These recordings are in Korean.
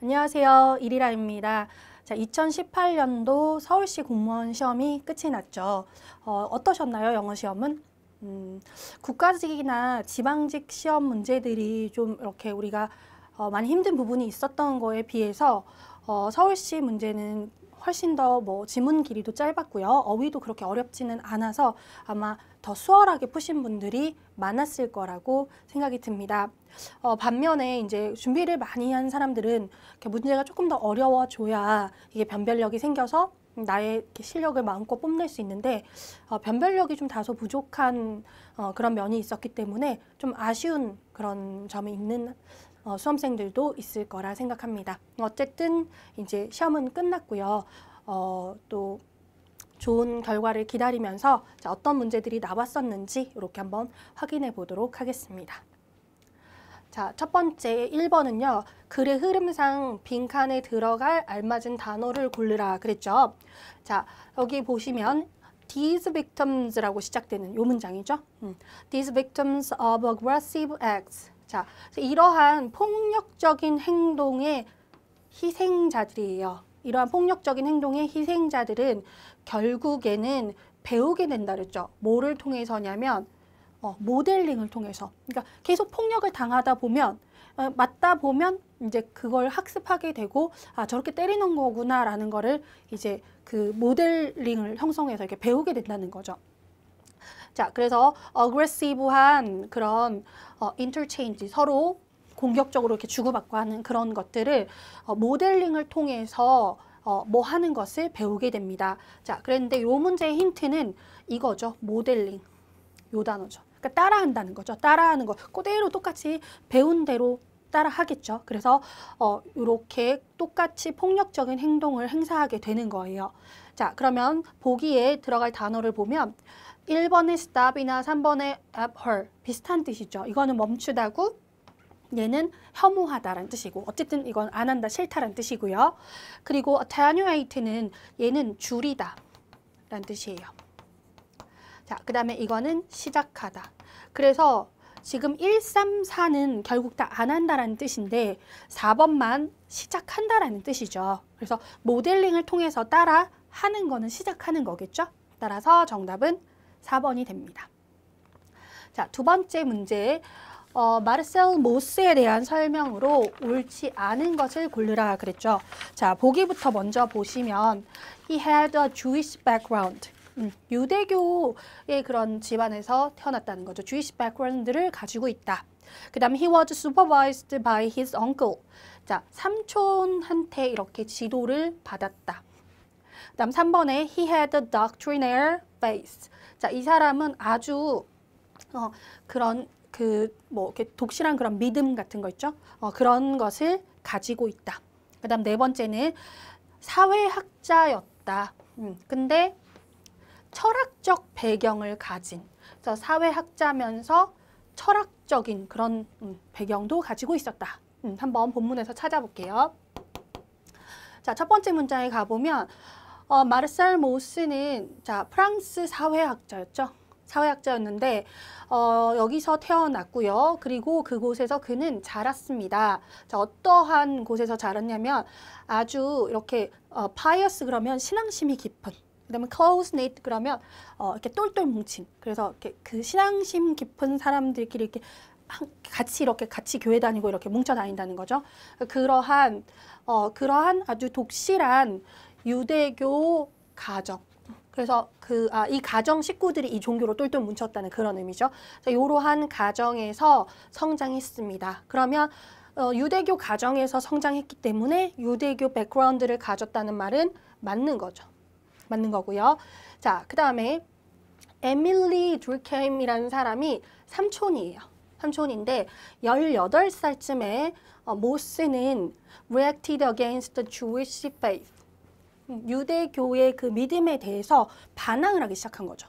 안녕하세요. 이리라입니다. 자, 2018년도 서울시 공무원 시험이 끝이 났죠. 어, 어떠셨나요? 영어 시험은? 음, 국가직이나 지방직 시험 문제들이 좀 이렇게 우리가 어, 많이 힘든 부분이 있었던 거에 비해서 어, 서울시 문제는 훨씬 더 뭐 지문 길이도 짧았고요. 어휘도 그렇게 어렵지는 않아서 아마 더 수월하게 푸신 분들이 많았을 거라고 생각이 듭니다. 어, 반면에 이제 준비를 많이 한 사람들은 문제가 조금 더 어려워져야 이게 변별력이 생겨서 나의 실력을 마음껏 뽐낼 수 있는데 어, 변별력이 좀 다소 부족한 어, 그런 면이 있었기 때문에 좀 아쉬운 그런 점이 있는 어, 수험생들도 있을 거라 생각합니다. 어쨌든 이제 시험은 끝났고요. 어, 또 좋은 결과를 기다리면서 어떤 문제들이 나왔었는지 이렇게 한번 확인해 보도록 하겠습니다. 자, 첫 번째 1번은요. 글의 흐름상 빈칸에 들어갈 알맞은 단어를 고르라 그랬죠. 자, 여기 보시면 these victims라고 시작되는 요 문장이죠. 음, these victims of aggressive acts. 자, 이러한 폭력적인 행동의 희생자들이에요. 이러한 폭력적인 행동의 희생자들은 결국에는 배우게 된다 그랬죠. 뭐를 통해서냐면 어, 모델링을 통해서. 그러니까 계속 폭력을 당하다 보면 어, 맞다 보면 이제 그걸 학습하게 되고 아 저렇게 때리는 거구나라는 거를 이제 그 모델링을 형성해서 이렇게 배우게 된다는 거죠. 자, 그래서 어그레시브한 그런 어, 인터체인지 서로 공격적으로 이렇게 주고받고 하는 그런 것들을 어, 모델링을 통해서 어, 뭐 하는 것을 배우게 됩니다. 자, 그런데 요 문제의 힌트는 이거죠. 모델링. 요 단어죠. 그러니까 따라한다는 거죠. 따라하는 거. 그대로 똑같이 배운 대로 따라하겠죠. 그래서 어, 이렇게 똑같이 폭력적인 행동을 행사하게 되는 거예요. 자, 그러면 보기에 들어갈 단어를 보면 1번의 stop이나 3번의 abhor 비슷한 뜻이죠. 이거는 멈추다고 얘는 혐오하다라는 뜻이고 어쨌든 이건 안 한다, 싫다라는 뜻이고요. 그리고 attenuate는 얘는 줄이다 라는 뜻이에요. 자, 그 다음에 이거는 시작하다. 그래서 지금 1, 3, 4는 결국 다 안 한다라는 뜻인데 4번만 시작한다라는 뜻이죠. 그래서 모델링을 통해서 따라 하는 거는 시작하는 거겠죠? 따라서 정답은 4번이 됩니다. 자, 두 번째 문제 어, 마르셀 모스에 대한 설명으로 옳지 않은 것을 고르라 그랬죠. 자, 보기부터 먼저 보시면 He had a Jewish background. 음, 유대교의 그런 집안에서 태어났다는 거죠. Jewish background를 가지고 있다. 그 다음 he was supervised by his uncle. 자, 삼촌한테 이렇게 지도를 받았다. 그 다음 3번에 he had a doctrinaire base. 자, 이 사람은 아주 어, 그런 그뭐 이렇게 독실한 그런 믿음 같은 거 있죠. 어, 그런 것을 가지고 있다. 그다음 네 번째는 사회학자였다. 음, 근데 철학적 배경을 가진 그래서 사회학자면서 철학적인 그런 음, 배경도 가지고 있었다. 음, 한번 본문에서 찾아볼게요. 자, 첫 번째 문장에 가보면 어, 마르셀 모스는 자 프랑스 사회학자였죠. 사회학자였는데 어, 여기서 태어났고요. 그리고 그곳에서 그는 자랐습니다. 자, 어떠한 곳에서 자랐냐면 아주 이렇게 어, pious 그러면 신앙심이 깊은 그다음에 close knit 그러면 어, 이렇게 똘똘 뭉친 그래서 이렇게 그 신앙심 깊은 사람들끼리 이렇게 같이 이렇게 같이 교회 다니고 이렇게 뭉쳐 다닌다는 거죠. 그러한 어, 그러한 아주 독실한 유대교 가정 그래서 그, 아, 이 가정 식구들이 이 종교로 똘똘 뭉쳤다는 그런 의미죠. 이러한 가정에서 성장했습니다. 그러면 어, 유대교 가정에서 성장했기 때문에 유대교 백그라운드를 가졌다는 말은 맞는 거죠. 맞는 거고요. 자, 그 다음에 에밀리 둘캠이라는 사람이 삼촌이에요. 삼촌인데 열여 살쯤에 어, 모스는 reacted against the Jewish faith. 유대교의 그 믿음에 대해서 반항을 하기 시작한 거죠.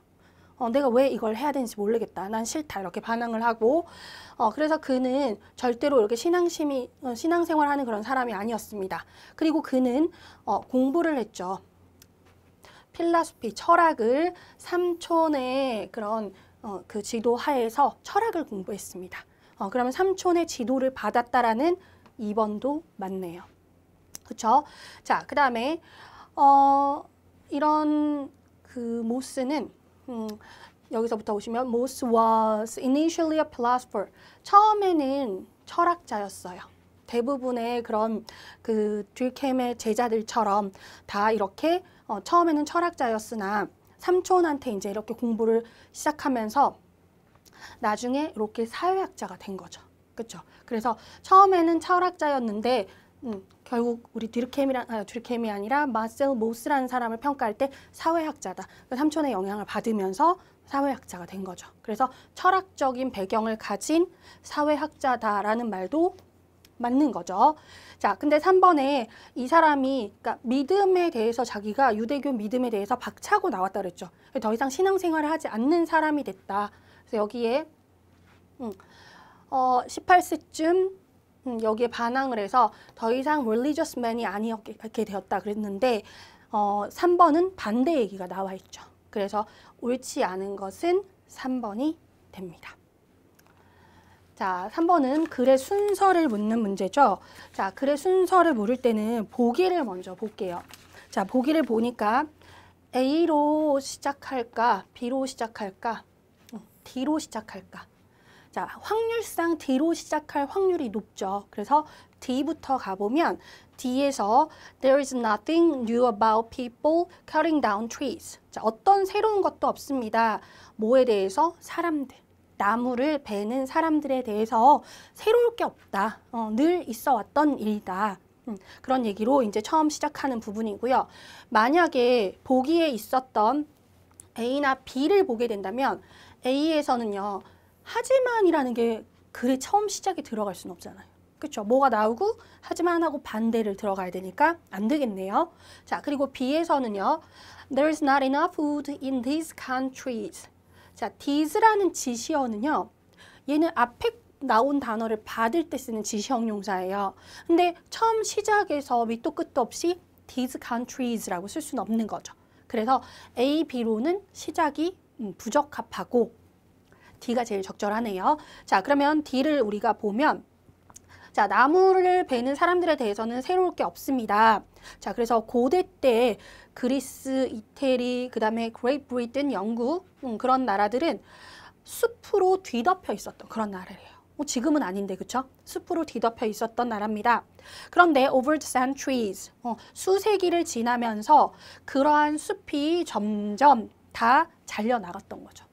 어, 내가 왜 이걸 해야 되는지 모르겠다. 난 싫다. 이렇게 반항을 하고, 어, 그래서 그는 절대로 이렇게 신앙심이, 어, 신앙생활 하는 그런 사람이 아니었습니다. 그리고 그는 어, 공부를 했죠. 필라소피, 철학을 삼촌의 그런 어, 그 지도 하에서 철학을 공부했습니다. 어, 그러면 삼촌의 지도를 받았다라는 2번도 맞네요. 그쵸? 자, 그 다음에 어, 이런 그 모스는 음, 여기서부터 보시면 모스 s s was initially a philosopher. 처음에는 철학자였어요. 대부분의 그런 그 듀캠의 제자들처럼 다 이렇게 어, 처음에는 철학자였으나 삼촌한테 이제 이렇게 공부를 시작하면서 나중에 이렇게 사회학자가 된 거죠. 그렇죠? 그래서 처음에는 철학자였는데 음, 결국 우리 드르캠이란 아, 드르캠이 아니라 마셀 모스라는 사람을 평가할 때 사회학자다. 그 삼촌의 영향을 받으면서 사회학자가 된 거죠. 그래서 철학적인 배경을 가진 사회학자다라는 말도 맞는 거죠. 자, 근데 삼번에이 사람이 그러니까 믿음에 대해서 자기가 유대교 믿음에 대해서 박차고 나왔다 그랬죠. 더 이상 신앙생활을 하지 않는 사람이 됐다. 그래서 여기에 음, 어, 18세쯤 음, 여기에 반항을 해서 더 이상 religious man이 아니었게 되었다 그랬는데 어, 3번은 반대 얘기가 나와 있죠. 그래서 옳지 않은 것은 3번이 됩니다. 자, 3번은 글의 순서를 묻는 문제죠. 자, 글의 순서를 물을 때는 보기를 먼저 볼게요. 자, 보기를 보니까 A로 시작할까, B로 시작할까, 음, D로 시작할까. 자, 확률상 D로 시작할 확률이 높죠. 그래서 D부터 가보면 D에서 There is nothing new about people cutting down trees. 자, 어떤 새로운 것도 없습니다. 뭐에 대해서? 사람들. 나무를 베는 사람들에 대해서 새로울 게 없다. 어, 늘 있어 왔던 일이다. 음, 그런 얘기로 이제 처음 시작하는 부분이고요. 만약에 보기에 있었던 A나 B를 보게 된다면 A에서는요. 하지만이라는 게 글의 처음 시작에 들어갈 수는 없잖아요. 그렇죠? 뭐가 나오고 하지만 하고 반대를 들어가야 되니까 안 되겠네요. 자, 그리고 B에서는요. There is not enough food in these countries. 자, these라는 지시어는요. 얘는 앞에 나온 단어를 받을 때 쓰는 지시형 용사예요. 근데 처음 시작에서 밑도 끝도 없이 these countries라고 쓸 수는 없는 거죠. 그래서 A, B로는 시작이 음, 부적합하고 D가 제일 적절하네요. 자, 그러면 D를 우리가 보면 자, 나무를 베는 사람들에 대해서는 새로울 게 없습니다. 자, 그래서 고대 때 그리스, 이태리, 그 다음에 그레이트 브리튼, 영국 음, 그런 나라들은 숲으로 뒤덮여 있었던 그런 나라래요뭐 지금은 아닌데 그쵸? 숲으로 뒤덮여 있었던 나라입니다. 그런데 over the centuries, 어, 수세기를 지나면서 그러한 숲이 점점 다 잘려나갔던 거죠.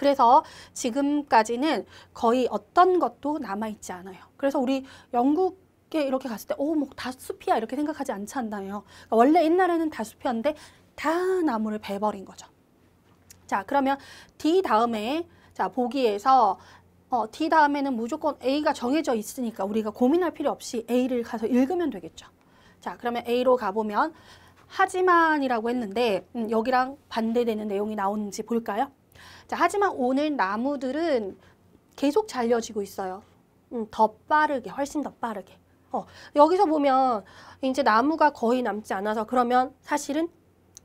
그래서 지금까지는 거의 어떤 것도 남아있지 않아요. 그래서 우리 영국 이렇게 갔을 때, 오, 뭐, 다 숲이야. 이렇게 생각하지 않잖아요. 그러니까 원래 옛날에는 다 숲이었는데, 다 나무를 베버린 거죠. 자, 그러면 D 다음에, 자, 보기에서, 어, D 다음에는 무조건 A가 정해져 있으니까 우리가 고민할 필요 없이 A를 가서 읽으면 되겠죠. 자, 그러면 A로 가보면, 하지만이라고 했는데, 음, 여기랑 반대되는 내용이 나오는지 볼까요? 자, 하지만 오늘 나무들은 계속 잘려지고 있어요. 음, 더 빠르게, 훨씬 더 빠르게. 어, 여기서 보면 이제 나무가 거의 남지 않아서 그러면 사실은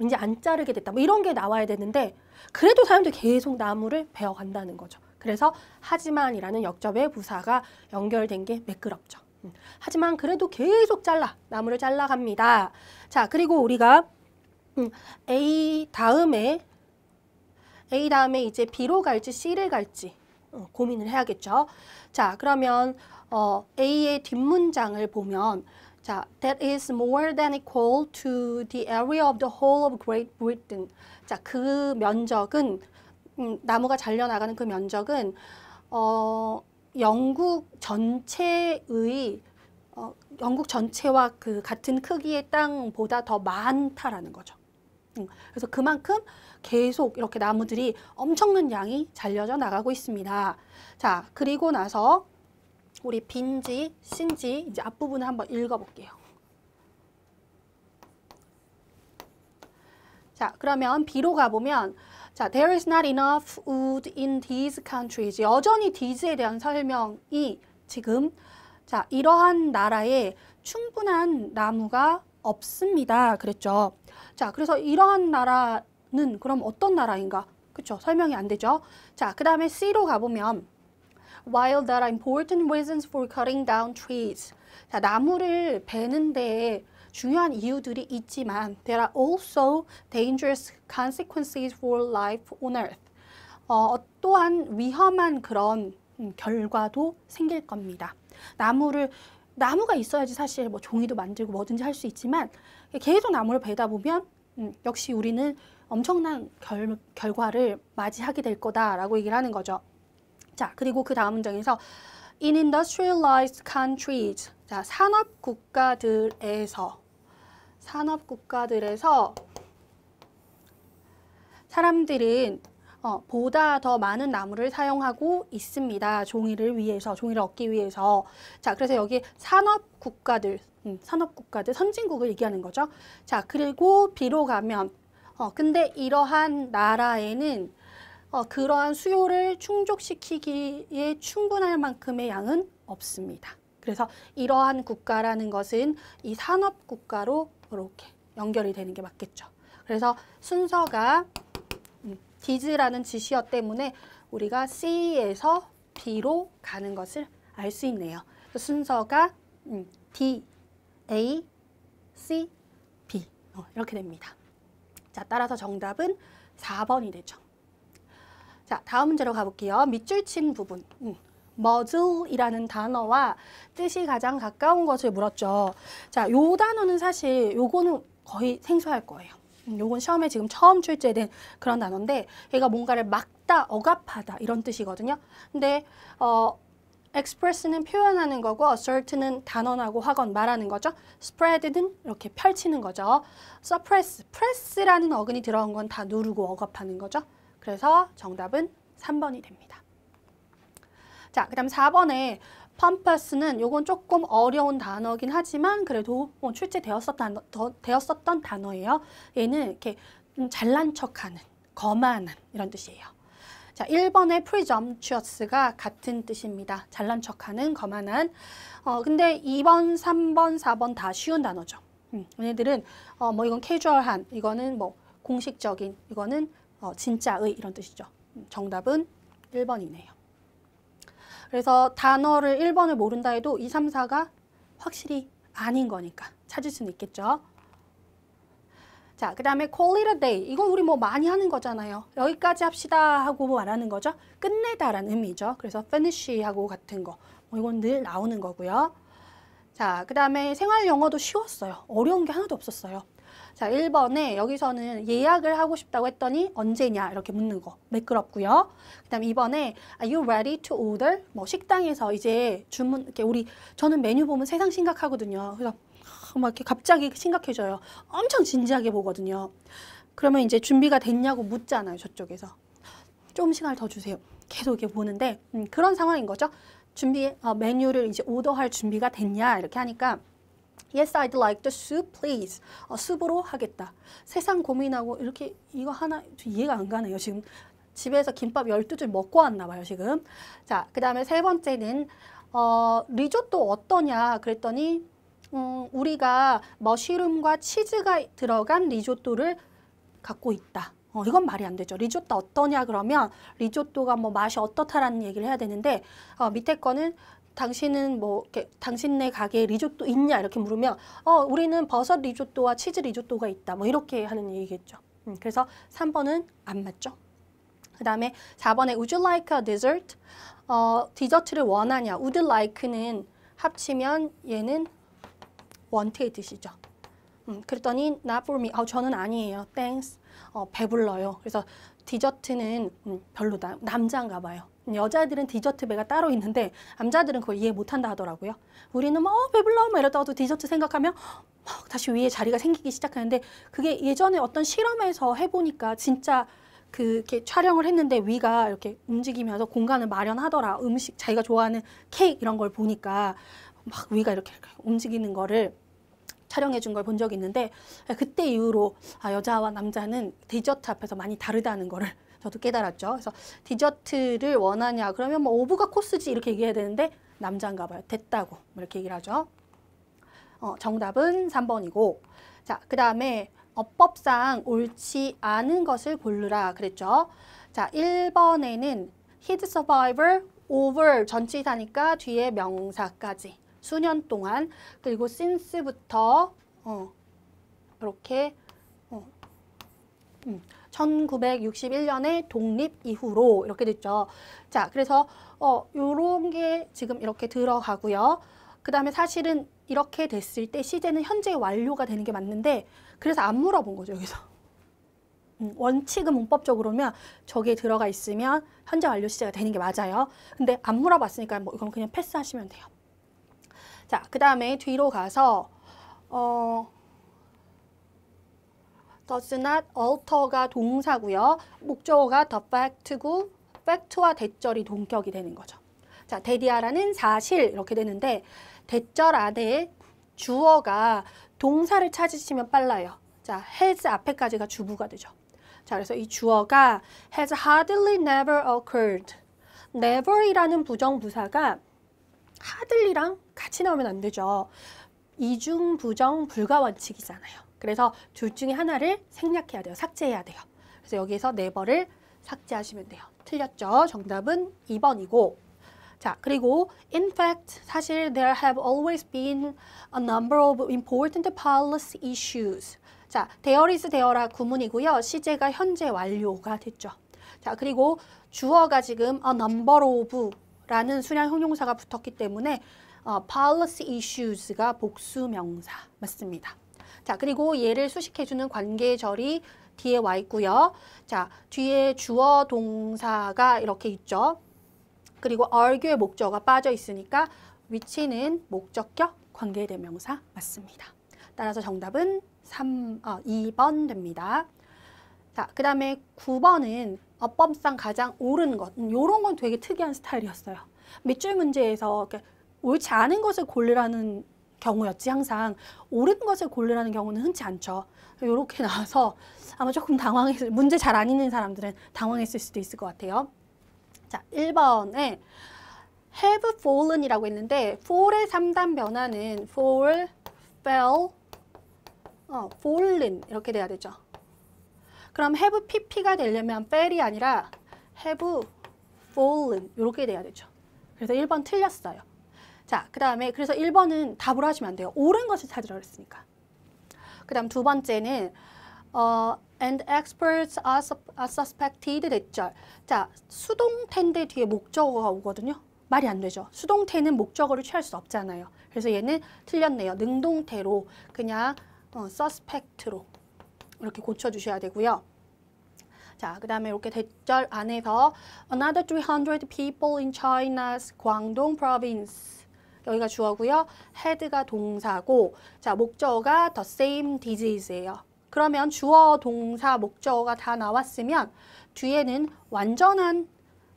이제 안 자르게 됐다. 뭐 이런 게 나와야 되는데 그래도 사람들 계속 나무를 베어간다는 거죠. 그래서 하지만이라는 역접의 부사가 연결된 게 매끄럽죠. 음, 하지만 그래도 계속 잘라, 나무를 잘라갑니다. 자, 그리고 우리가 음, A 다음에 A 다음에 이제 B로 갈지 C를 갈지 어, 고민을 해야겠죠. 자, 그러면 어, A의 뒷문장을 보면 자, that is more than equal to the area of the whole of Great Britain. 자, 그 면적은 음, 나무가 잘려 나가는 그 면적은 어, 영국 전체의 어, 영국 전체와 그 같은 크기의 땅보다 더 많다라는 거죠. 음. 그래서 그만큼 계속 이렇게 나무들이 엄청난 양이 잘려져 나가고 있습니다. 자, 그리고 나서 우리 빈지, 신지 이제 앞부분을 한번 읽어볼게요. 자, 그러면 비로 가보면 자, there is not enough wood in these countries. 여전히 these에 대한 설명이 지금 자, 이러한 나라에 충분한 나무가 없습니다. 그랬죠. 자, 그래서 이러한 나라는 그럼 어떤 나라인가? 그렇죠. 설명이 안 되죠. 자, 그 다음에 C로 가보면 While there are important reasons for cutting down trees. 자, 나무를 베는데 중요한 이유들이 있지만 there are also dangerous consequences for life on earth. 어, 또한 위험한 그런 음, 결과도 생길 겁니다. 나무를 나무가 있어야지 사실 뭐 종이도 만들고 뭐든지 할 수 있지만 계속 나무를 베다 보면 음, 역시 우리는 엄청난 결, 결과를 맞이하게 될 거다라고 얘기를 하는 거죠. 자, 그리고 그 다음 문장에서 in industrialized countries 자, 산업 국가들에서 산업 국가들에서 사람들은 어, 보다 더 많은 나무를 사용하고 있습니다. 종이를 위해서, 종이를 얻기 위해서. 자, 그래서 여기 산업 국가들, 음, 산업국가들, 선진국을 얘기하는 거죠. 자, 그리고 B로 가면 어, 근데 이러한 나라에는 어, 그러한 수요를 충족시키기에 충분할 만큼의 양은 없습니다. 그래서 이러한 국가라는 것은 이 산업 국가로 이렇게 연결이 되는 게 맞겠죠. 그래서 순서가 음, 디즈라는 지시어 때문에 우리가 C에서 B로 가는 것을 알 수 있네요. 순서가 음, D, A, C, B 어, 이렇게 됩니다. 자, 따라서 정답은 4번이 되죠. 자, 다음 문제로 가볼게요. 밑줄 친 부분. 음. m u 이라는 단어와 뜻이 가장 가까운 것을 물었죠. 자, 요 단어는 사실 요거는 거의 생소할 거예요. 음, 요건 시험에 지금 처음 출제된 그런 단어인데 얘가 뭔가를 막다, 억압하다 이런 뜻이거든요. 근데 어, express는 표현하는 거고 assert는 단언하고 하건 말하는 거죠. spread는 이렇게 펼치는 거죠. suppress, press라는 어근이 들어온 건다 누르고 억압하는 거죠. 그래서 정답은 3번이 됩니다. 자, 그 다음 4번에 펌퍼스는 이건 조금 어려운 단어긴 하지만 그래도 뭐 출제되었었던, 되었었던 단어예요. 얘는 이렇게 음, 잘난 척하는, 거만한 이런 뜻이에요. 자, 1번의 presumptuous가 같은 뜻입니다. 잘난 척하는, 거만한. 어, 근데 2번, 3번, 4번 다 쉬운 단어죠. 음, 얘네들은 어, 뭐 이건 캐주얼한, 이거는 뭐 공식적인, 이거는 어, 진짜의 이런 뜻이죠. 음, 정답은 1번이네요. 그래서 단어를 1번을 모른다 해도 2, 3, 4가 확실히 아닌 거니까 찾을 수는 있겠죠. 자, 그 다음에 call it a day. 이건 우리 뭐 많이 하는 거잖아요. 여기까지 합시다 하고 뭐 말하는 거죠. 끝내다라는 의미죠. 그래서 finish하고 같은 거. 뭐 이건 늘 나오는 거고요. 자, 그 다음에 생활 영어도 쉬웠어요. 어려운 게 하나도 없었어요. 자, 1번에 여기서는 예약을 하고 싶다고 했더니 언제냐 이렇게 묻는 거 매끄럽고요. 그다음 2번에 Are you ready to order? 뭐 식당에서 이제 주문 이렇게 우리 저는 메뉴 보면 세상 심각하거든요. 그래서 막 이렇게 갑자기 심각해져요. 엄청 진지하게 보거든요. 그러면 이제 준비가 됐냐고 묻잖아요. 저쪽에서. 좀 시간을 더 주세요. 계속 이렇게 보는데 음, 그런 상황인 거죠. 준비 어, 메뉴를 이제 오더할 준비가 됐냐 이렇게 하니까 Yes, I'd like the soup, please. 어, 숲으로 하겠다. 세상 고민하고 이렇게 이거 하나 이해가 안 가네요. 지금 집에서 김밥 1 2줄 먹고 왔나 봐요, 지금. 자, 그 다음에 세 번째는 어, 리조또 어떠냐 그랬더니 음, 우리가 머쉬룸과 치즈가 들어간 리조또를 갖고 있다. 어, 이건 말이 안 되죠. 리조또 어떠냐 그러면 리조또가 뭐 맛이 어떻다라는 얘기를 해야 되는데 어, 밑에 거는 당신은 뭐 이렇게 당신네 가게에 리조또 있냐 이렇게 물으면 어 우리는 버섯 리조또와 치즈 리조또가 있다 뭐 이렇게 하는 얘기겠죠. 음, 그래서 3번은 안 맞죠. 그 다음에 4번에 would you like a dessert? 어 디저트를 원하냐. would like는 합치면 얘는 원테이 드시죠. 음, 그랬더니 not for me. 아, 저는 아니에요. thanks. 어, 배불러요. 그래서 디저트는 음, 별로다. 남자인가 봐요. 여자들은 디저트 배가 따로 있는데 남자들은 그걸 이해 못한다 하더라고요. 우리는 막 뭐, 어, 배불러 막 뭐 이러다가도 디저트 생각하면 막 다시 위에 자리가 생기기 시작하는데 그게 예전에 어떤 실험에서 해보니까 진짜 그게 촬영을 했는데 위가 이렇게 움직이면서 공간을 마련하더라. 음식 자기가 좋아하는 케이크 이런 걸 보니까 막 위가 이렇게 움직이는 거를 촬영해 준 걸 본 적이 있는데 아, 그때 이후로 아, 여자와 남자는 디저트 앞에서 많이 다르다는 거를 저도 깨달았죠. 그래서 디저트를 원하냐 그러면 뭐 오브가 코스지 이렇게 얘기해야 되는데 남자인가 봐요. 됐다고 뭐 이렇게 얘기를 하죠. 어, 정답은 3번이고 자, 그 다음에 어법상 옳지 않은 것을 고르라 그랬죠. 자, 1번에는 히드 서바이벌 오 i 전치사니까 뒤에 명사까지 수년 동안 그리고 since부터 어, 이렇게 어, 음, 1961년에 독립 이후로 이렇게 됐죠. 자, 그래서 어, 요런 게 지금 이렇게 들어가고요. 그 다음에 사실은 이렇게 됐을 때 시제는 현재 완료가 되는 게 맞는데 그래서 안 물어본 거죠, 여기서. 음, 원칙은 문법적으로면 저기에 들어가 있으면 현재 완료 시제가 되는 게 맞아요. 근데 안 물어봤으니까 뭐 이건 그냥 패스하시면 돼요. 자, 그 다음에 뒤로 가서 어, does not alter가 동사고요. 목적어가 the fact고 fact와 대절이 동격이 되는 거죠. 자, 데디아라는 사실 이렇게 되는데 대절 안에 주어가 동사를 찾으시면 빨라요. 자, has 앞에까지가 주부가 되죠. 자, 그래서 이 주어가 has hardly never occurred. never이라는 부정부사가 하들리랑 같이 나오면 안 되죠. 이중 부정 불가 원칙이잖아요. 그래서 둘 중에 하나를 생략해야 돼요. 삭제해야 돼요. 그래서 여기에서 네버를 삭제하시면 돼요. 틀렸죠? 정답은 2번이고 자, 그리고 in fact 사실 there have always been a number of important policy issues. 자, there is there라 구문이고요. 시제가 현재 완료가 됐죠. 자, 그리고 주어가 지금 a number of 라는 수량 형용사가 붙었기 때문에 어, policy issues가 복수 명사 맞습니다. 자, 그리고 얘를 수식해주는 관계절이 뒤에 와 있고요. 자, 뒤에 주어 동사가 이렇게 있죠. 그리고 argue의 목적어가 빠져 있으니까 위치는 목적격 관계대명사 맞습니다. 따라서 정답은 3, 어, 2번 됩니다. 자, 그 다음에 9번은 어법상 가장 옳은 것 이런 음, 건 되게 특이한 스타일이었어요. 밑줄 문제에서 옳지 않은 것을 고르라는 경우였지 항상 옳은 것을 고르라는 경우는 흔치 않죠. 이렇게 나와서 아마 조금 당황했을 문제 잘안 읽는 사람들은 당황했을 수도 있을 것 같아요. 자, 1번에 have fallen이라고 했는데 fall의 3단 변화는 fall, fell, 어, fallen 이렇게 돼야 되죠. 그럼 have pp가 되려면 fell이 아니라 have fallen 이렇게 돼야 되죠. 그래서 1번 틀렸어요. 자, 그 다음에 그래서 1번은 답으로 하시면 안 돼요. 옳은 것을 찾으라 그랬으니까. 그 다음 두 번째는 어, and experts are, are suspected 됐죠. 자, 수동태인데 뒤에 목적어가 오거든요. 말이 안 되죠. 수동태는 목적어를 취할 수 없잖아요. 그래서 얘는 틀렸네요. 능동태로 그냥 어, suspect로 이렇게 고쳐주셔야 되고요. 자, 그 다음에 이렇게 대절 안에서 another 300 people in China's 광동 province 여기가 주어고요. head가 동사고 자, 목적어가 the same disease예요. 그러면 주어, 동사, 목적어가 다 나왔으면 뒤에는 완전한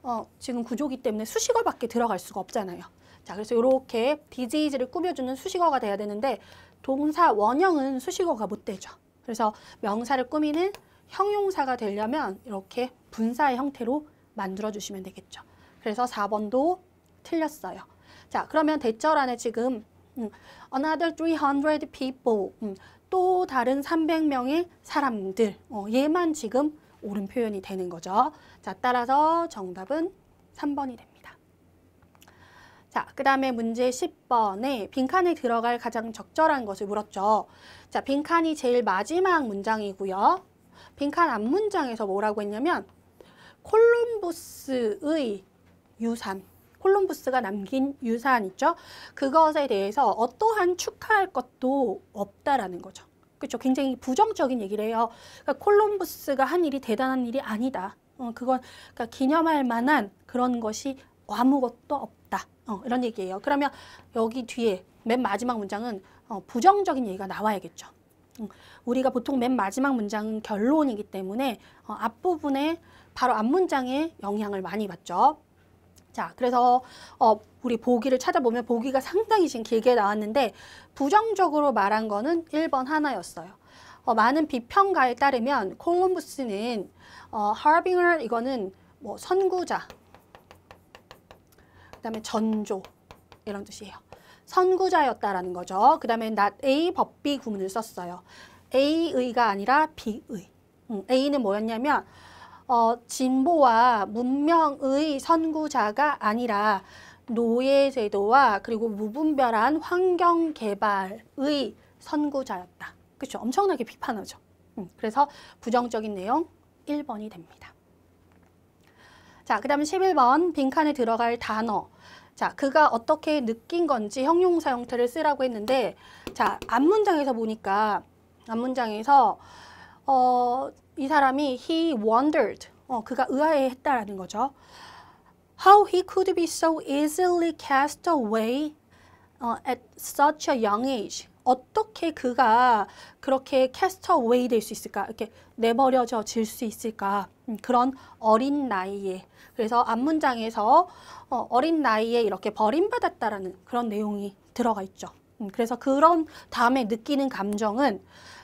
어, 지금 구조기 때문에 수식어밖에 들어갈 수가 없잖아요. 자, 그래서 이렇게 disease를 꾸며주는 수식어가 돼야 되는데 동사 원형은 수식어가 못 되죠. 그래서 명사를 꾸미는 형용사가 되려면 이렇게 분사의 형태로 만들어주시면 되겠죠. 그래서 4번도 틀렸어요. 자, 그러면 대절안에 지금 음, another 300 people, 음, 또 다른 300명의 사람들, 어, 얘만 지금 옳은 표현이 되는 거죠. 자, 따라서 정답은 3번이 됩니다. 자, 그 다음에 문제 10번에 빈칸에 들어갈 가장 적절한 것을 물었죠. 자, 빈칸이 제일 마지막 문장이고요. 빈칸 앞 문장에서 뭐라고 했냐면 콜롬부스의 유산, 콜롬부스가 남긴 유산 있죠. 그것에 대해서 어떠한 축하할 것도 없다라는 거죠. 그렇죠. 굉장히 부정적인 얘기를 해요. 그러니까 콜롬부스가한 일이 대단한 일이 아니다. 어, 그건 그러니까 기념할 만한 그런 것이 아무것도 없다. 어, 이런 얘기예요. 그러면 여기 뒤에 맨 마지막 문장은 어, 부정적인 얘기가 나와야겠죠. 음, 우리가 보통 맨 마지막 문장은 결론이기 때문에 어, 앞부분에 바로 앞 문장에 영향을 많이 받죠. 자, 그래서 어, 우리 보기를 찾아보면 보기가 상당히 지금 길게 나왔는데 부정적으로 말한 거는 1번 하나였어요. 어, 많은 비평가에 따르면 콜럼부스는 어, 하빙을 이거는 뭐 선구자, 다음에 전조 이런 뜻이에요. 선구자였다라는 거죠. 그 다음에 not A 법비 구문을 썼어요. A의가 아니라 B의. 음, A는 뭐였냐면 어, 진보와 문명의 선구자가 아니라 노예제도와 그리고 무분별한 환경개발의 선구자였다. 그렇죠? 엄청나게 비판하죠. 음, 그래서 부정적인 내용 1번이 됩니다. 자, 그다음 11번 빈칸에 들어갈 단어 자, 그가 어떻게 느낀 건지 형용사 형태를 쓰라고 했는데 자, 앞문장에서 보니까 앞문장에서 어, 이 사람이 he wondered, 어, 그가 의아해했다라는 거죠. How he could be so easily cast away 어, at such a young age. 어떻게 그가 그렇게 cast away 될 수 있을까? 이렇게 내버려져 질 수 있을까? 음, 그런 어린 나이에. 그래서 앞문장에서 어, 린 나이에 이렇게 버림받았다라는 그런 내용이 들어가 있죠. 음, 그래서 그런 다음에 느끼는 감정은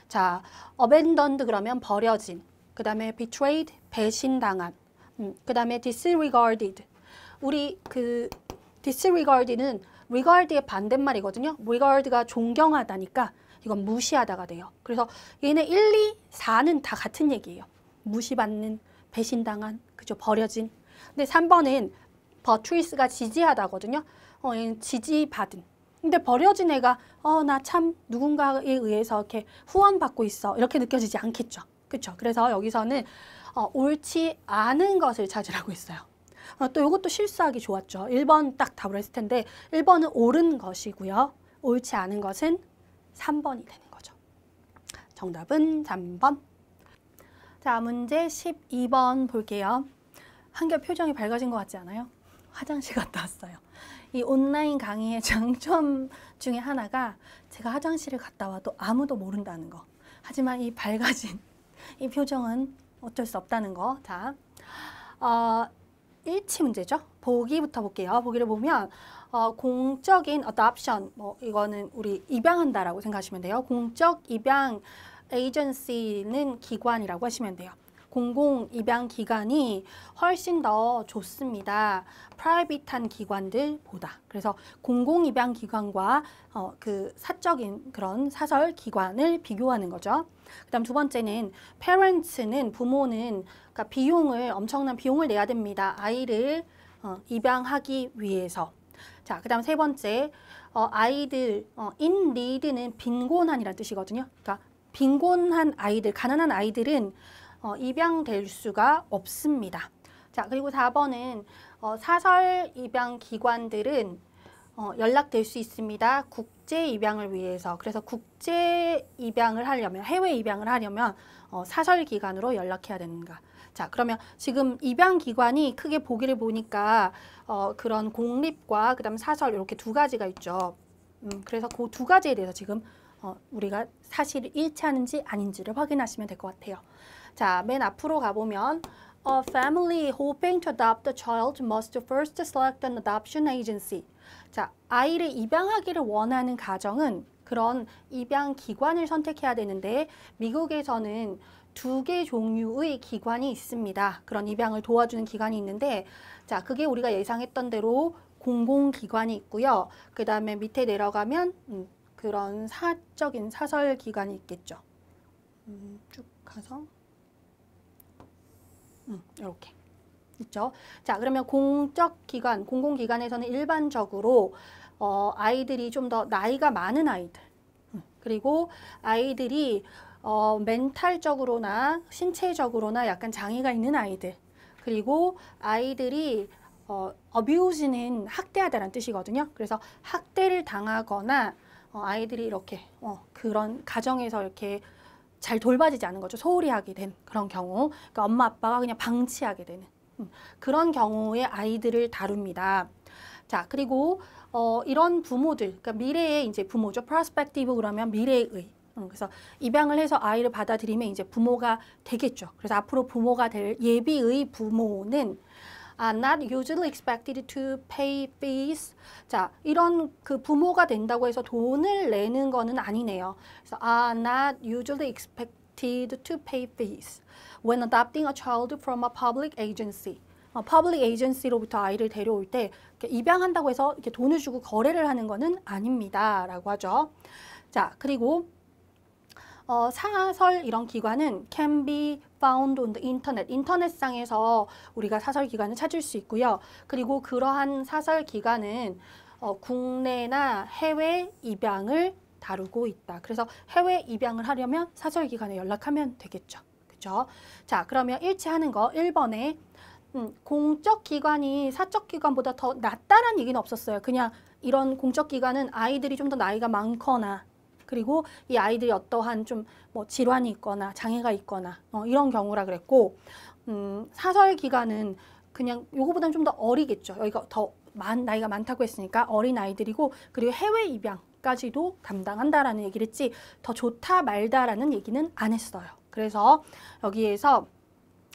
자, abandoned 그러면 버려진, 그 다음에 betrayed, 배신당한, 음, 그 다음에 disregarded. 우리 그 disregarded는 regard의 반대말이거든요. regard가 존경하다니까 이건 무시하다가 돼요. 그래서 얘네 1, 2, 4는 다 같은 얘기예요. 무시받는, 배신당한, 그죠, 버려진. 근데 3번은 버추이스가 지지하다거든요. 어, 지지받은. 근데 버려진 애가 어 나 참 누군가에 의해서 이렇게 후원받고 있어 이렇게 느껴지지 않겠죠. 그렇죠. 그래서 여기서는 어, 옳지 않은 것을 찾으라고 있어요. 어, 또 이것도 실수하기 좋았죠. 1번 딱 답을 했을 텐데 1번은 옳은 것이고요. 옳지 않은 것은 3번이 되는 거죠. 정답은 3번. 자, 문제 12번 볼게요. 한결 표정이 밝아진 것 같지 않아요? 화장실 갔다 왔어요. 이 온라인 강의의 장점 중에 하나가 제가 화장실을 갔다 와도 아무도 모른다는 거. 하지만 이 밝아진 이 표정은 어쩔 수 없다는 거. 자, 어, 일치 문제죠. 보기부터 볼게요. 보기를 보면 어, 공적인 어떤 옵션, 뭐 이거는 우리 입양한다라고 생각하시면 돼요. 공적 입양 에이전시는 기관이라고 하시면 돼요. 공공 입양 기관이 훨씬 더 좋습니다. 프라이빗한 기관들보다. 그래서 공공 입양 기관과 어, 그 사적인 그런 사설 기관을 비교하는 거죠. 그다음 두 번째는 parents는 부모는 그러니까 비용을 엄청난 비용을 내야 됩니다. 아이를 어, 입양하기 위해서. 자, 그다음 세 번째 어, 아이들 어, in need는 빈곤한이라 뜻이거든요. 그러니까 빈곤한 아이들, 가난한 아이들은 어, 입양될 수가 없습니다. 자, 그리고 4번은 어, 사설 입양 기관들은 어, 연락될 수 있습니다. 국제 입양을 위해서. 그래서 국제 입양을 하려면, 해외 입양을 하려면 어, 사설 기관으로 연락해야 되는가. 자, 그러면 지금 입양 기관이 크게 보기를 보니까 어, 그런 공립과 그다음 사설 이렇게 두 가지가 있죠. 음, 그래서 그 두 가지에 대해서 지금 어, 우리가 사실 일치하는지 아닌지를 확인하시면 될 것 같아요. 자, 맨 앞으로 가보면 A family hoping to adopt a child must first select an adoption agency. 자, 아이를 입양하기를 원하는 가정은 그런 입양 기관을 선택해야 되는데 미국에서는 두 개 종류의 기관이 있습니다. 그런 입양을 도와주는 기관이 있는데 자, 그게 우리가 예상했던 대로 공공기관이 있고요. 그 다음에 밑에 내려가면 음, 그런 사적인 사설기관이 있겠죠. 음, 쭉 가서 음, 이렇게. 있죠. 자, 그러면 공적 기관, 공공기관에서는 일반적으로 어, 아이들이 좀 더 나이가 많은 아이들, 그리고 아이들이 어, 멘탈적으로나 신체적으로나 약간 장애가 있는 아이들, 그리고 아이들이 어, 어뷰즈는 학대하다라는 뜻이거든요. 그래서 학대를 당하거나 어, 아이들이 이렇게 어, 그런 가정에서 이렇게 잘 돌봐지지 않은 거죠. 소홀히 하게 된 그런 경우. 그러니까 엄마 아빠가 그냥 방치하게 되는 음, 그런 경우의 아이들을 다룹니다. 자, 그리고 어, 이런 부모들, 그러니까 미래의 이제 부모죠. prospective 그러면 미래의 음, 그래서 입양을 해서 아이를 받아들이면 이제 부모가 되겠죠. 그래서 앞으로 부모가 될 예비의 부모는 are not usually expected to pay fees. 자, 이런 그 부모가 된다고 해서 돈을 내는 거는 아니네요. 그래서 are not usually expected to pay fees when adopting a child from a public agency. public agency로부터 아이를 데려올 때 입양한다고 해서 이렇게 돈을 주고 거래를 하는 거는 아닙니다라고 하죠. 자, 그리고 어, 사설 이런 기관은 can be found on the internet, 인터넷상에서 우리가 사설 기관을 찾을 수 있고요. 그리고 그러한 사설 기관은 어, 국내나 해외 입양을 다루고 있다. 그래서 해외 입양을 하려면 사설 기관에 연락하면 되겠죠. 그죠? 자, 그러면 일치하는 거 1번에 음, 공적 기관이 사적 기관보다 더 낫다란 얘기는 없었어요. 그냥 이런 공적 기관은 아이들이 좀 더 나이가 많거나 그리고 이 아이들이 어떠한 좀 뭐 질환이 있거나 장애가 있거나 어, 이런 경우라 그랬고 음, 사설 기간은 그냥 요거보다는 좀 더 어리겠죠. 여기가 더 많, 나이가 많다고 했으니까 어린 아이들이고 그리고 해외 입양까지도 담당한다라는 얘기를 했지 더 좋다 말다라는 얘기는 안 했어요. 그래서 여기에서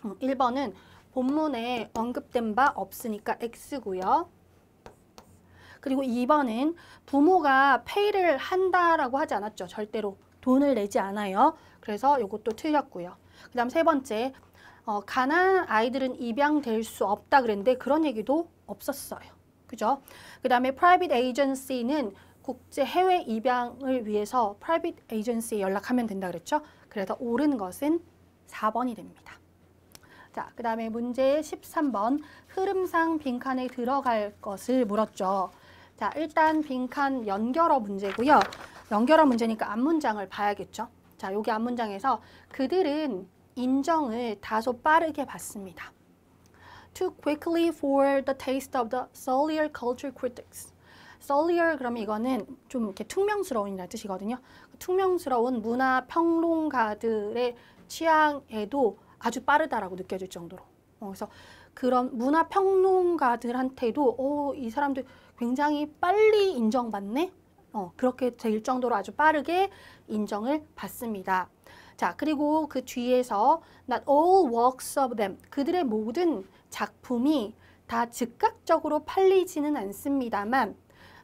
1번은 음, 본문에 언급된 바 없으니까 X고요. 그리고 2번은 부모가 페이를 한다라고 하지 않았죠. 절대로 돈을 내지 않아요. 그래서 이것도 틀렸고요. 그 다음 세 번째 어, 가난한 아이들은 입양될 수 없다 그랬는데 그런 얘기도 없었어요. 그죠? 그 다음에 프라이빗 에이전시는 국제 해외 입양을 위해서 프라이빗 에이전시에 연락하면 된다 그랬죠? 그래서 옳은 것은 4번이 됩니다. 자, 그 다음에 문제 13번 흐름상 빈칸에 들어갈 것을 물었죠. 자, 일단 빈칸 연결어 문제고요. 연결어 문제니까 앞문장을 봐야겠죠. 자, 여기 앞문장에서 그들은 인정을 다소 빠르게 받습니다. Too quickly for the taste of the solier culture critics. solier 그러면 이거는 좀 이렇게 퉁명스러운이라는 뜻이거든요. 퉁명스러운 문화 평론가들의 취향에도 아주 빠르다라고 느껴질 정도로. 어, 그래서 그런 문화 평론가들한테도 어, 이 사람들 굉장히 빨리 인정받네? 어, 그렇게 될 정도로 아주 빠르게 인정을 받습니다. 자, 그리고 그 뒤에서 not all works of them, 그들의 모든 작품이 다 즉각적으로 팔리지는 않습니다만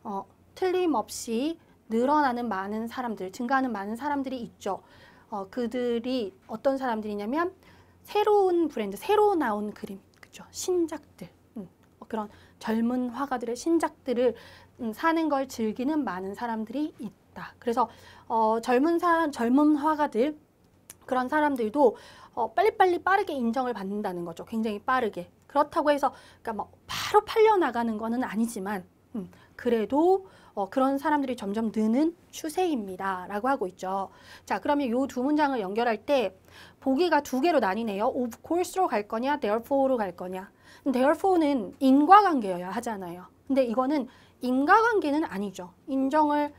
어, 틀림없이 늘어나는 많은 사람들, 증가하는 많은 사람들이 있죠. 어, 그들이 어떤 사람들이냐면 새로운 브랜드, 새로 나온 그림, 그죠 신작들, 음, 뭐 그런 젊은 화가들의 신작들을 음, 사는 걸 즐기는 많은 사람들이 있다. 그래서 어, 젊은 사 젊은 화가들 그런 사람들도 어, 빨리빨리 빠르게 인정을 받는다는 거죠. 굉장히 빠르게. 그렇다고 해서 그러니까 뭐 바로 팔려 나가는 거는 아니지만 음, 그래도 어, 그런 사람들이 점점 느는 추세입니다. 라고 하고 있죠. 자, 그러면 이 두 문장을 연결할 때 보기가 두 개로 나뉘네요. of course로 갈 거냐, therefore로 갈 거냐. therefore는 인과관계여야 하잖아요. 근데 이거는 인과관계는 아니죠. 인정을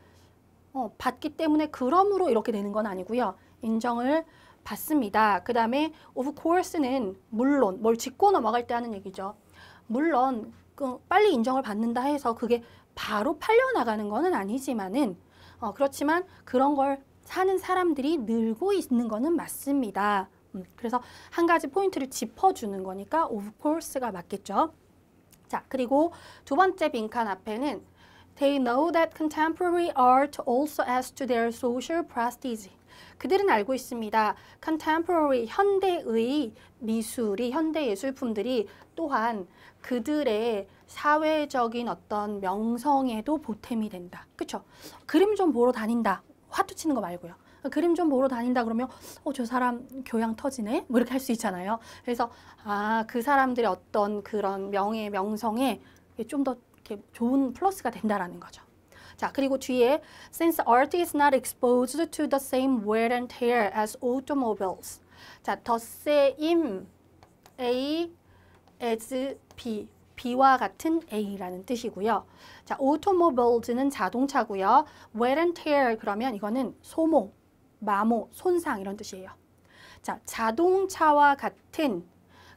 어, 받기 때문에 그러므로 이렇게 되는 건 아니고요. 인정을 받습니다. 그 다음에 of course는 물론 뭘 짚고 넘어갈 때 하는 얘기죠. 물론 그 빨리 인정을 받는다 해서 그게 바로 팔려나가는 거는 아니지만은 어, 그렇지만 그런 걸 사는 사람들이 늘고 있는 거는 맞습니다. 음, 그래서 한 가지 포인트를 짚어주는 거니까 of course가 맞겠죠. 자, 그리고 두 번째 빈칸 앞에는 They know that contemporary art also adds to their social prestige. 그들은 알고 있습니다. contemporary, 현대의 미술이, 현대예술품들이 또한 그들의 사회적인 어떤 명성에도 보탬이 된다. 그쵸? 그림 좀 보러 다닌다. 화투 치는 거 말고요. 아, 그림 좀 보러 다닌다 그러면 어 저 사람 교양 터지네 뭐 이렇게 할 수 있잖아요. 그래서 아 그 사람들의 어떤 그런 명예 명성에 좀 더 좋은 플러스가 된다라는 거죠. 자 그리고 뒤에 since art is not exposed to the same wear and tear as automobiles 자 the same a as b B와 같은 A라는 뜻이고요. 자, automobiles는 자동차고요. wear and tear 그러면 이거는 소모, 마모, 손상 이런 뜻이에요. 자, 자동차와 같은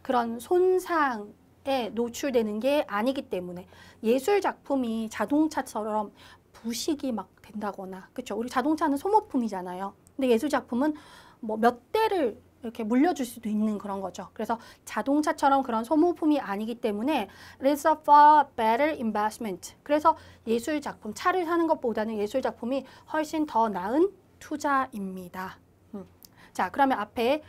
그런 손상에 노출되는 게 아니기 때문에 예술 작품이 자동차처럼 부식이 막 된다거나 그렇죠. 우리 자동차는 소모품이잖아요. 근데 예술 작품은 뭐 몇 대를 이렇게 물려줄 수도 있는 그런 거죠. 그래서 자동차처럼 그런 소모품이 아니기 때문에 it's a far better investment. 그래서 예술 작품, 차를 사는 것보다는 예술 작품이 훨씬 더 나은 투자입니다. 음. 자, 그러면 앞에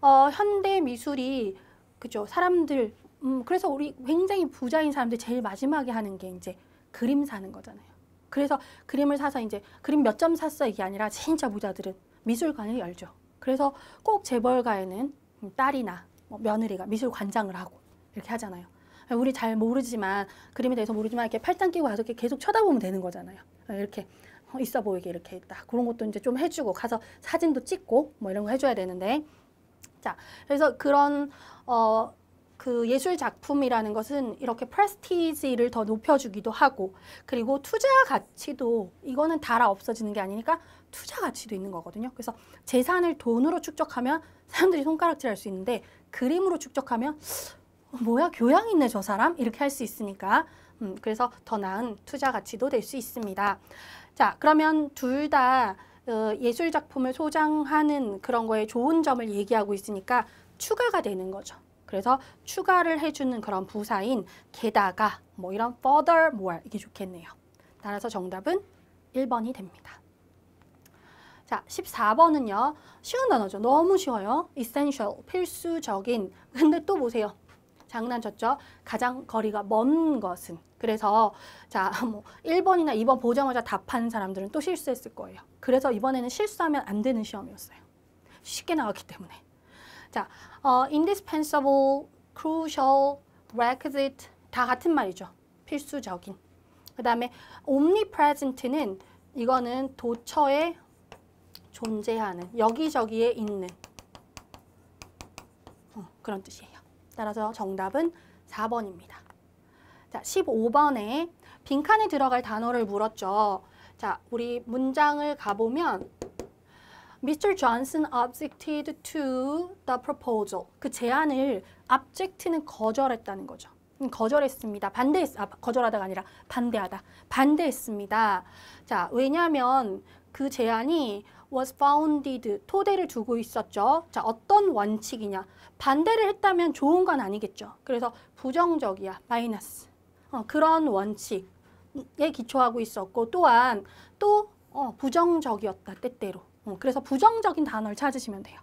어, 현대 미술이 그죠 사람들 음, 그래서 우리 굉장히 부자인 사람들 제일 마지막에 하는 게 이제 그림 사는 거잖아요. 그래서 그림을 사서 이제 그림 몇 점 샀어 이게 아니라 진짜 부자들은 미술관을 열죠. 그래서 꼭 재벌가에는 음, 딸이나 뭐 며느리가 미술관장을 하고 이렇게 하잖아요. 우리 잘 모르지만 그림에 대해서 모르지만 이렇게 팔짱 끼고 가서 이렇게 계속 쳐다보면 되는 거잖아요. 이렇게 어, 있어 보이게 이렇게 딱 그런 것도 이제 좀 해주고 가서 사진도 찍고 뭐 이런 거 해줘야 되는데 자 그래서 그런 어. 그 예술 작품이라는 것은 이렇게 프레스티지를 더 높여주기도 하고 그리고 투자 가치도 이거는 달아 없어지는 게 아니니까 투자 가치도 있는 거거든요. 그래서 재산을 돈으로 축적하면 사람들이 손가락질할 수 있는데 그림으로 축적하면 어, 뭐야 교양 있네 저 사람 이렇게 할 수 있으니까 음, 그래서 더 나은 투자 가치도 될 수 있습니다. 자, 그러면 둘다 어, 예술 작품을 소장하는 그런 거에 좋은 점을 얘기하고 있으니까 추가가 되는 거죠. 그래서 추가를 해주는 그런 부사인 게다가 뭐 이런 furthermore 이게 좋겠네요. 따라서 정답은 1번이 됩니다. 자, 14번은요. 쉬운 단어죠. 너무 쉬워요. essential, 필수적인. 근데 또 보세요. 장난쳤죠. 가장 거리가 먼 것은. 그래서 자, 뭐 1번이나 2번 보자마자 답한 사람들은 또 실수했을 거예요. 그래서 이번에는 실수하면 안 되는 시험이었어요. 쉽게 나왔기 때문에. 자, 어, indispensable, crucial, requisite 다 같은 말이죠. 필수적인. 그 다음에 omnipresent는 이거는 도처에 존재하는, 여기저기에 있는 어, 그런 뜻이에요. 따라서 정답은 4번입니다. 자, 15번에 빈칸에 들어갈 단어를 물었죠. 자, 우리 문장을 가보면 Mr. Johnson objected to the proposal. 그 제안을 object는 거절했다는 거죠. 음, 거절했습니다. 반대했, 아, 거절하다가 아니라 반대하다. 반대했습니다. 자, 왜냐하면 그 제안이 was founded 토대를 두고 있었죠. 자, 어떤 원칙이냐? 반대를 했다면 좋은 건 아니겠죠. 그래서 부정적이야. 마이너스. 어, 그런 원칙에 기초하고 있었고 또한 또 어, 부정적이었다. 때때로. 어, 그래서 부정적인 단어를 찾으시면 돼요.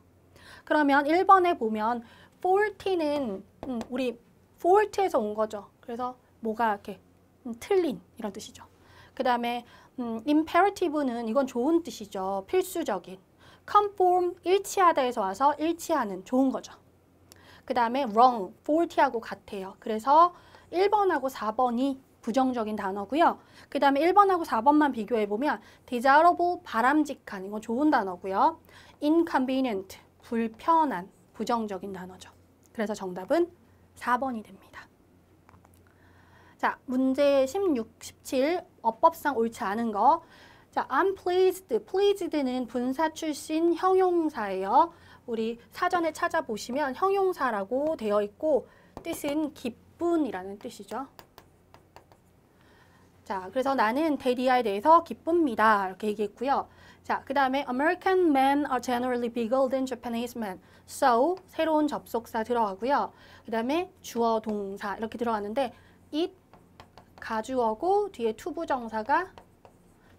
그러면 1번에 보면 faulty는 음, 우리 fault에서 온 거죠. 그래서 뭐가 이렇게 음, 틀린 이런 뜻이죠. 그 다음에 음, imperative는 이건 좋은 뜻이죠. 필수적인. conform, 일치하다에서 와서 일치하는, 좋은 거죠. 그 다음에 wrong, faulty하고 같아요. 그래서 1번하고 4번이 부정적인 단어고요. 그 다음에 1번하고 4번만 비교해보면 desirable, 바람직한, 이건 좋은 단어고요. inconvenient, 불편한, 부정적인 단어죠. 그래서 정답은 4번이 됩니다. 자, 문제 16, 17 어법상 옳지 않은 거. 자, I'm pleased. pleased는 분사 출신 형용사예요. 우리 사전에 찾아보시면 형용사라고 되어 있고 뜻은 기쁜이라는 뜻이죠. 자, 그래서 나는 데리아에 대해서 기쁩니다. 이렇게 얘기했고요. 자, 그 다음에 American men are generally bigger than Japanese men. So, 새로운 접속사 들어가고요. 그 다음에 주어 동사 이렇게 들어가는데 it 가주어고 뒤에 투부정사가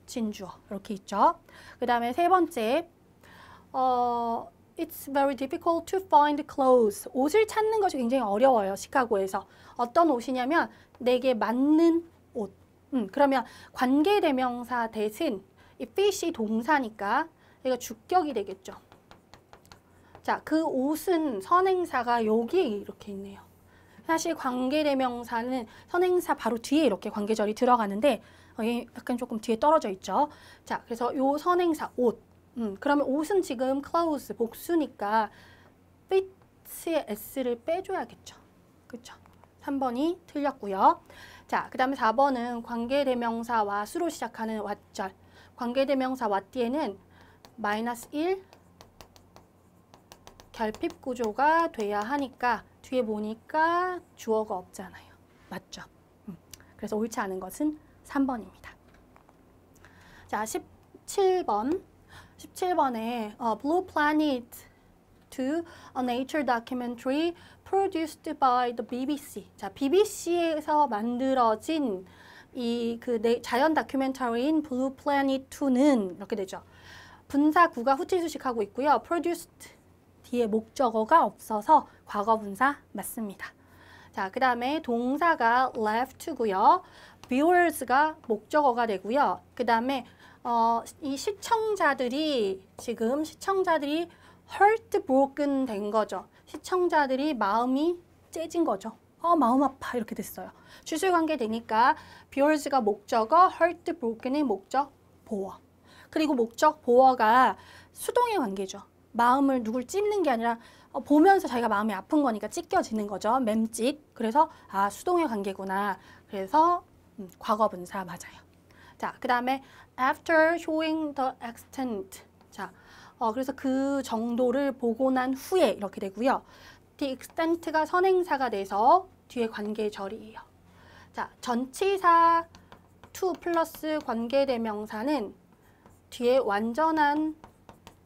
진주어 이렇게 있죠. 그 다음에 세 번째 어, It's very difficult to find clothes. 옷을 찾는 것이 굉장히 어려워요. 시카고에서. 어떤 옷이냐면 내게 맞는 옷. 음, 그러면 관계대명사 대신 이 fit이 동사니까 얘가 주격이 되겠죠. 자, 그 옷은 선행사가 여기 이렇게 있네요. 사실 관계대명사는 선행사 바로 뒤에 이렇게 관계절이 들어가는데 어, 약간 조금 뒤에 떨어져 있죠. 자, 그래서 요 선행사 옷. 음, 그러면 옷은 지금 clothes 복수니까 fits의 s를 빼줘야겠죠. 그렇죠? 3번이 틀렸고요. 자, 그 다음에 4번은 관계대명사와 수로 시작하는 왓절. 관계대명사 왓띠에는 마이너스 1 결핍 구조가 돼야 하니까 뒤에 보니까 주어가 없잖아요. 맞죠? 음. 그래서 옳지 않은 것은 3번입니다. 자, 17번. 17번에 어, Blue Planet to a nature documentary produced by the BBC. 자, BBC에서 만들어진 이 그 자연 다큐멘터리인 Blue Planet 2는 이렇게 되죠. 분사 구가 후치수식하고 있고요. produced 뒤에 목적어가 없어서 과거분사 맞습니다. 자, 그 다음에 동사가 left고요. viewers가 목적어가 되고요. 그 다음에 어, 이 시청자들이 지금 시청자들이 heartbroken 된 거죠. 시청자들이 마음이 째진 거죠. 어, 마음 아파 이렇게 됐어요. 주술관계 되니까 viewers가 목적어, heartbroken이 목적 보어. 그리고 목적 보어가 수동의 관계죠. 마음을 누굴 찝는 게 아니라 어, 보면서 자기가 마음이 아픈 거니까 찢겨지는 거죠. 맴찢. 그래서 아 수동의 관계구나. 그래서 음, 과거 분사 맞아요. 자, 그 다음에 after showing the extent. 자, 어, 그래서 그 정도를 보고 난 후에 이렇게 되고요. the extent가 선행사가 돼서 뒤에 관계절이에요. 자, 전치사 to 플러스 관계대명사는 뒤에 완전한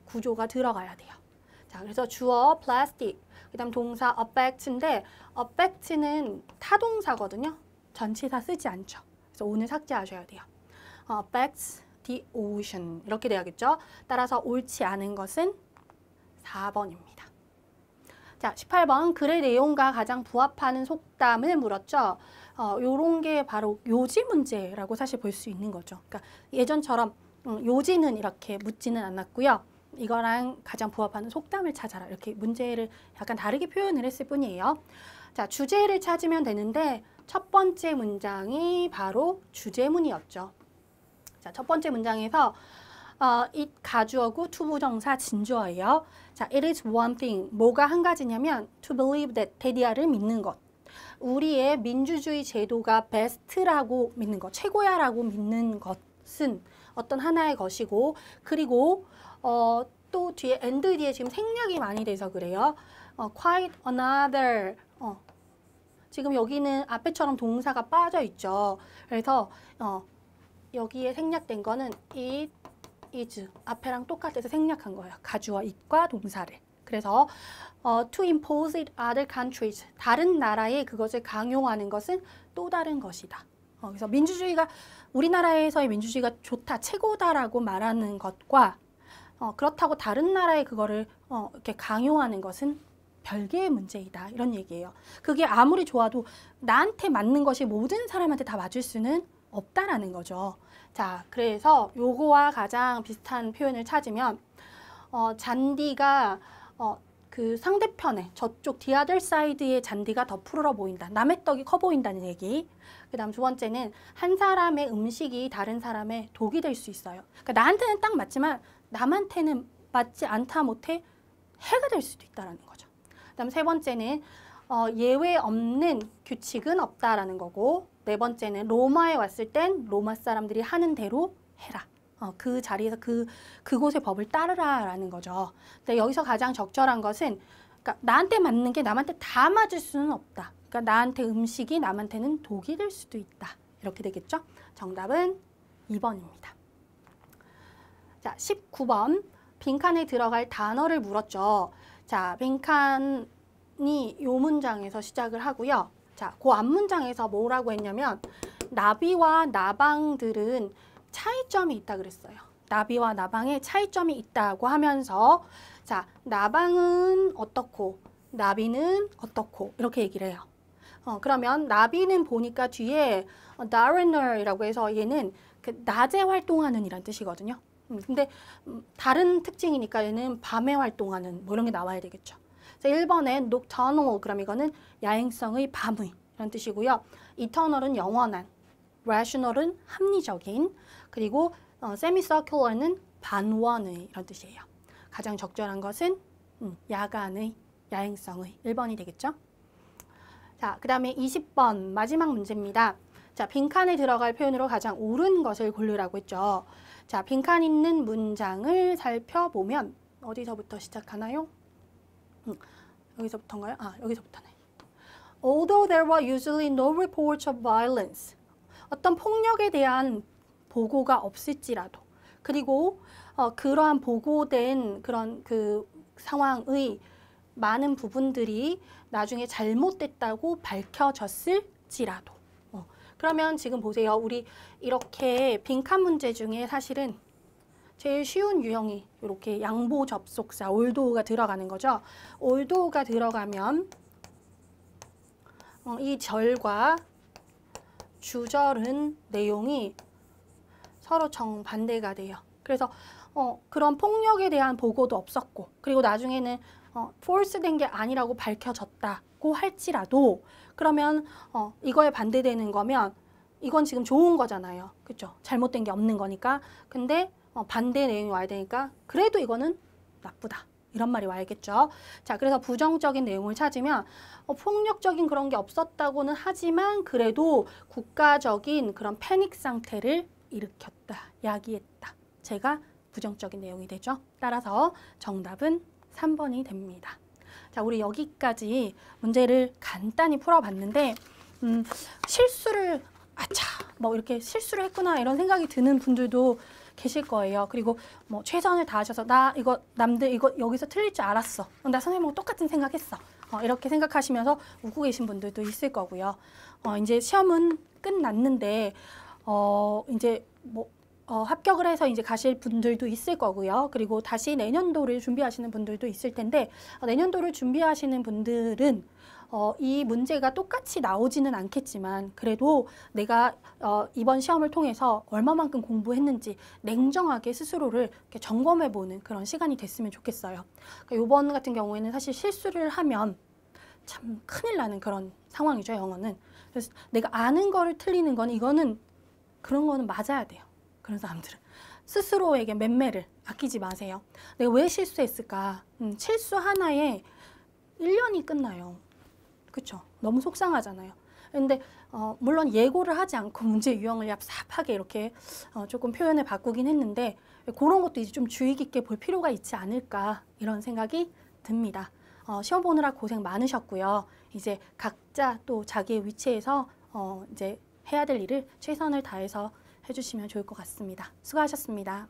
구조가 들어가야 돼요. 자, 그래서 주어 plastic, 그 다음 동사 affect인데 affect는 타동사거든요. 전치사 쓰지 않죠. 그래서 오늘 삭제하셔야 돼요. affects 어, the ocean 이렇게 돼야겠죠. 따라서 옳지 않은 것은 4번입니다. 자, 18번 글의 내용과 가장 부합하는 속담을 물었죠. 어, 요런 게 바로 요지 문제라고 사실 볼 수 있는 거죠. 그러니까 예전처럼 음, 요지는 이렇게 묻지는 않았고요. 이거랑 가장 부합하는 속담을 찾아라. 이렇게 문제를 약간 다르게 표현을 했을 뿐이에요. 자, 주제를 찾으면 되는데 첫 번째 문장이 바로 주제문이었죠. 자, 첫 번째 문장에서 어, it 가주어구 투부정사 진주어예요. 자, it is one thing. 뭐가 한 가지냐면 to believe that 대디아를 믿는 것. 우리의 민주주의 제도가 베스트라고 믿는 것, 최고야라고 믿는 것은 어떤 하나의 것이고 그리고 어, 또 뒤에 and 뒤에 지금 생략이 많이 돼서 그래요. 어, quite another 어, 지금 여기는 앞에처럼 동사가 빠져 있죠. 그래서 어, 여기에 생략된 거는 it, is 앞에랑 똑같아서 생략한 거예요. 가주어 it과 동사를. 그래서 어, to impose it other countries 다른 나라에 그것을 강요하는 것은 또 다른 것이다. 어, 그래서 민주주의가 우리나라에서의 민주주의가 좋다, 최고다라고 말하는 것과 어, 그렇다고 다른 나라의 그거를 어, 이렇게 강요하는 것은 별개의 문제이다 이런 얘기예요. 그게 아무리 좋아도 나한테 맞는 것이 모든 사람한테 다 맞을 수는 없다라는 거죠. 자, 그래서 요거와 가장 비슷한 표현을 찾으면 어, 잔디가 어, 그 상대편의 저쪽 the o t h 의 잔디가 더 푸르러 보인다. 남의 떡이 커 보인다는 얘기. 그 다음 두 번째는 한 사람의 음식이 다른 사람의 독이 될 수 있어요. 그러니까 나한테는 딱 맞지만 남한테는 맞지 않다 못해 해가 될 수도 있다는 거죠. 그다음 세 번째는 어, 예외 없는 규칙은 없다라는 거고 네 번째는 로마에 왔을 땐 로마 사람들이 하는 대로 해라. 어, 그 자리에서 그 그곳의 법을 따르라라는 거죠. 근데 여기서 가장 적절한 것은 그러니까 나한테 맞는 게 남한테 다 맞을 수는 없다. 그러니까 나한테 음식이 남한테는 독이 될 수도 있다. 이렇게 되겠죠? 정답은 2번입니다. 자, 19번 빈칸에 들어갈 단어를 물었죠. 자, 빈칸이 요 문장에서 시작을 하고요. 자, 그 앞문장에서 뭐라고 했냐면 나비와 나방들은 차이점이 있다 그랬어요. 나비와 나방의 차이점이 있다고 하면서 자, 나방은 어떻고 나비는 어떻고 이렇게 얘기를 해요. 어, 그러면 나비는 보니까 뒤에 d a r i n e r 이라고 해서 얘는 그 낮에 활동하는 이란 뜻이거든요. 음, 근데 음, 다른 특징이니까 얘는 밤에 활동하는 뭐 이런 게 나와야 되겠죠. 그래서 1번에 nocturnal 그럼 이거는 야행성의 밤의 이런 뜻이고요. eternal은 영원한, rational은 합리적인, 그리고 어, semicircular는 반원의 이런 뜻이에요. 가장 적절한 것은 음, 야간의, 야행성의 1번이 되겠죠. 자, 그 다음에 20번 마지막 문제입니다. 자, 빈칸에 들어갈 표현으로 가장 옳은 것을 고르라고 했죠. 자, 빈칸 있는 문장을 살펴보면 어디서부터 시작하나요? 음, 여기서부터인가요? 아, 여기서부터네. Although there were usually no reports of violence. 어떤 폭력에 대한 보고가 없을지라도 그리고 어, 그러한 보고된 그런 그 상황의 많은 부분들이 나중에 잘못됐다고 밝혀졌을지라도 그러면 지금 보세요. 우리 이렇게 빈칸 문제 중에 사실은 제일 쉬운 유형이 이렇게 양보 접속사 올도가 들어가는 거죠. 올도가 들어가면 어, 이 절과 주절은 내용이 서로 정반대가 돼요. 그래서 어, 그런 폭력에 대한 보고도 없었고 그리고 나중에는 어, force된 게 아니라고 밝혀졌다고 할지라도 그러면 어, 이거에 반대되는 거면 이건 지금 좋은 거잖아요. 그렇죠? 잘못된 게 없는 거니까. 근데 어, 반대 내용이 와야 되니까 그래도 이거는 나쁘다. 이런 말이 와야겠죠. 자, 그래서 부정적인 내용을 찾으면 어, 폭력적인 그런 게 없었다고는 하지만 그래도 국가적인 그런 패닉 상태를 일으켰다, 야기했다. 제가 부정적인 내용이 되죠. 따라서 정답은 3번이 됩니다. 자, 우리 여기까지 문제를 간단히 풀어봤는데 음, 실수를 아차 뭐 이렇게 실수를 했구나 이런 생각이 드는 분들도 계실 거예요. 그리고 뭐 최선을 다하셔서 나 이거 남들 이거 여기서 틀릴 줄 알았어. 어, 나 선생님하고 뭐 똑같은 생각했어. 어, 이렇게 생각하시면서 웃고 계신 분들도 있을 거고요. 어, 이제 시험은 끝났는데 어, 이제 뭐 어, 합격을 해서 이제 가실 분들도 있을 거고요. 그리고 다시 내년도를 준비하시는 분들도 있을 텐데 어, 내년도를 준비하시는 분들은 어, 이 문제가 똑같이 나오지는 않겠지만 그래도 내가 어, 이번 시험을 통해서 얼마만큼 공부했는지 냉정하게 스스로를 점검해보는 그런 시간이 됐으면 좋겠어요. 그러니까 이번 같은 경우에는 사실 실수를 하면 참 큰일 나는 그런 상황이죠, 영어는. 그래서 내가 아는 거를 틀리는 건 이거는 그런 거는 맞아야 돼요. 그래서 아들튼 스스로에게 맴매를 아끼지 마세요. 내가 왜 실수했을까? 음, 실수 하나에 1년이 끝나요. 그렇죠? 너무 속상하잖아요. 근데 어, 물론 예고를 하지 않고 문제 유형을 얍삽하게 이렇게 어, 조금 표현을 바꾸긴 했는데 그런 것도 이제 좀 주의 깊게 볼 필요가 있지 않을까 이런 생각이 듭니다. 어, 시험 보느라 고생 많으셨고요. 이제 각자 또 자기의 위치에서 어, 이제 해야 될 일을 최선을 다해서 해주시면 좋을 것 같습니다. 수고하셨습니다.